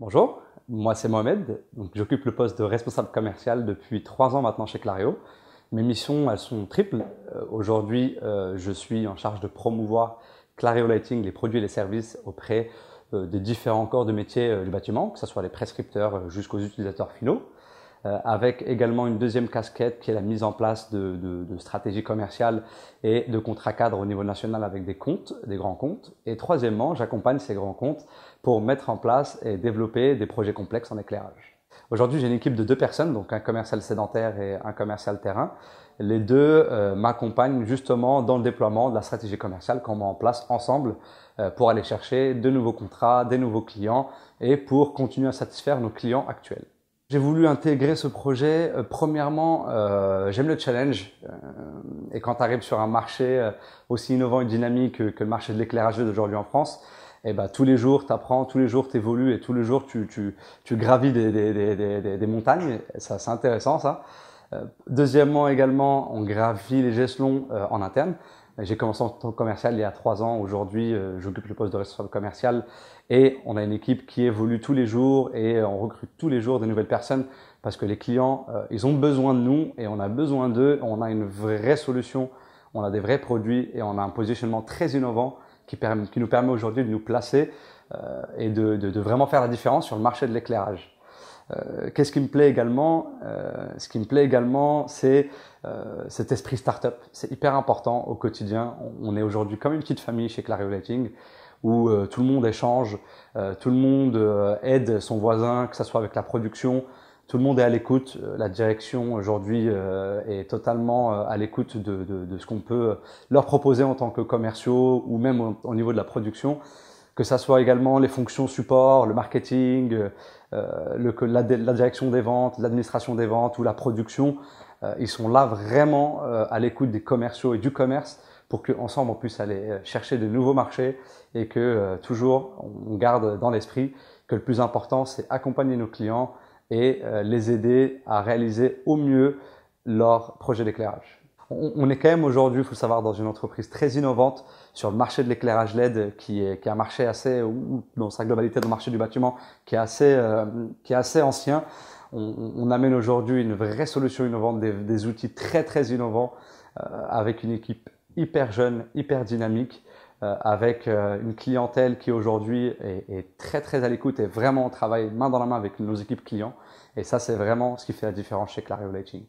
Bonjour, moi c'est Mohamed, donc j'occupe le poste de responsable commercial depuis trois ans maintenant chez Clario. Mes missions, elles sont triples. Euh, aujourd'hui, euh, je suis en charge de promouvoir Clario Lighting, les produits et les services auprès euh, des différents corps de métier du bâtiment, que ce soit les prescripteurs jusqu'aux utilisateurs finaux. Euh, avec également une deuxième casquette qui est la mise en place de, stratégies commerciales et de contrats cadres au niveau national avec des comptes, des grands comptes. Et troisièmement, j'accompagne ces grands comptes pour mettre en place et développer des projets complexes en éclairage. Aujourd'hui, j'ai une équipe de deux personnes, donc un commercial sédentaire et un commercial terrain. Les deux euh, m'accompagnent justement dans le déploiement de la stratégie commerciale qu'on met en place ensemble euh, pour aller chercher de nouveaux contrats, des nouveaux clients et pour continuer à satisfaire nos clients actuels. J'ai voulu intégrer ce projet. Euh, premièrement, euh, j'aime le challenge. Euh, et quand tu arrives sur un marché aussi innovant et dynamique que, le marché de l'éclairage d'aujourd'hui en France, et eh ben, tous les jours, tu apprends, tous les jours, tu évolues et tous les jours, tu, tu, tu gravis des, des, des, des, montagnes. ça, c'est intéressant, ça. deuxièmement, également, on gravit les gestes longs en interne. J'ai commencé en tant que commercial il y a trois ans. Aujourd'hui, euh, j'occupe le poste de responsable commercial et on a une équipe qui évolue tous les jours et on recrute tous les jours des nouvelles personnes parce que les clients, euh, ils ont besoin de nous et on a besoin d'eux. On a une vraie solution, on a des vrais produits et on a un positionnement très innovant qui, nous permet aujourd'hui de nous placer euh, et de vraiment faire la différence sur le marché de l'éclairage. Euh, qu'est-ce qui me plaît également euh, Ce qui me plaît également, c'est euh, cet esprit startup. C'est hyper important au quotidien. On, est aujourd'hui comme une petite famille chez Lighting, où tout le monde échange, tout le monde aide son voisin, que ce soit avec la production, tout le monde est à l'écoute. La direction aujourd'hui est totalement à l'écoute de, de, de, ce qu'on peut leur proposer en tant que commerciaux ou même au niveau de la production que ça soit également les fonctions support, le marketing, euh, le, la, la, direction des ventes, l'administration des ventes ou la production. Euh, ils sont là vraiment euh, à l'écoute des commerciaux et du commerce pour qu'ensemble on puisse aller chercher de nouveaux marchés et que toujours on garde dans l'esprit que le plus important c'est accompagner nos clients et les aider à réaliser au mieux leur projet d'éclairage on est quand même aujourd'hui, il faut le savoir, dans une entreprise très innovante sur le marché de l'éclairage LED, qui est, un marché assez, dans sa globalité, dans le marché du bâtiment, qui est assez, euh, qui est assez ancien. On, amène aujourd'hui une vraie solution innovante, des, outils très très innovants, euh, avec une équipe hyper jeune, hyper dynamique, euh, avec une clientèle qui aujourd'hui est, est, très très à l'écoute et vraiment travaille main dans la main avec nos équipes clients. Et ça, c'est vraiment ce qui fait la différence chez Clario Lighting.